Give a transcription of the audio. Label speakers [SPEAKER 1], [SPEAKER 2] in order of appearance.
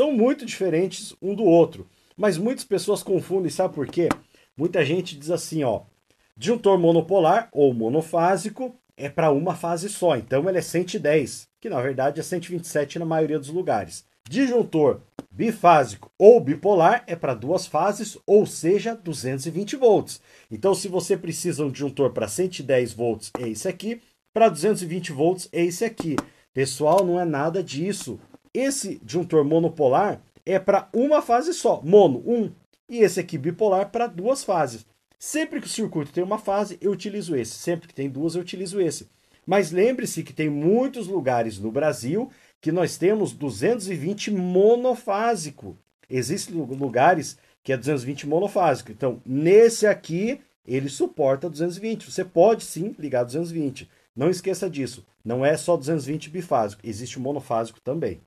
[SPEAKER 1] são muito diferentes um do outro. Mas muitas pessoas confundem, sabe por quê? Muita gente diz assim, ó, disjuntor monopolar ou monofásico é para uma fase só, então ele é 110, que na verdade é 127 na maioria dos lugares. Disjuntor bifásico ou bipolar é para duas fases, ou seja, 220 volts. Então, se você precisa um disjuntor para 110 volts, é esse aqui, para 220 volts, é esse aqui. Pessoal, não é nada disso. Esse disjuntor monopolar é para uma fase só, mono, um. E esse aqui bipolar para duas fases. Sempre que o circuito tem uma fase, eu utilizo esse. Sempre que tem duas, eu utilizo esse. Mas lembre-se que tem muitos lugares no Brasil que nós temos 220 monofásico. Existem lugares que é 220 monofásico. Então, nesse aqui, ele suporta 220. Você pode sim ligar 220. Não esqueça disso, não é só 220 bifásico, existe o monofásico também.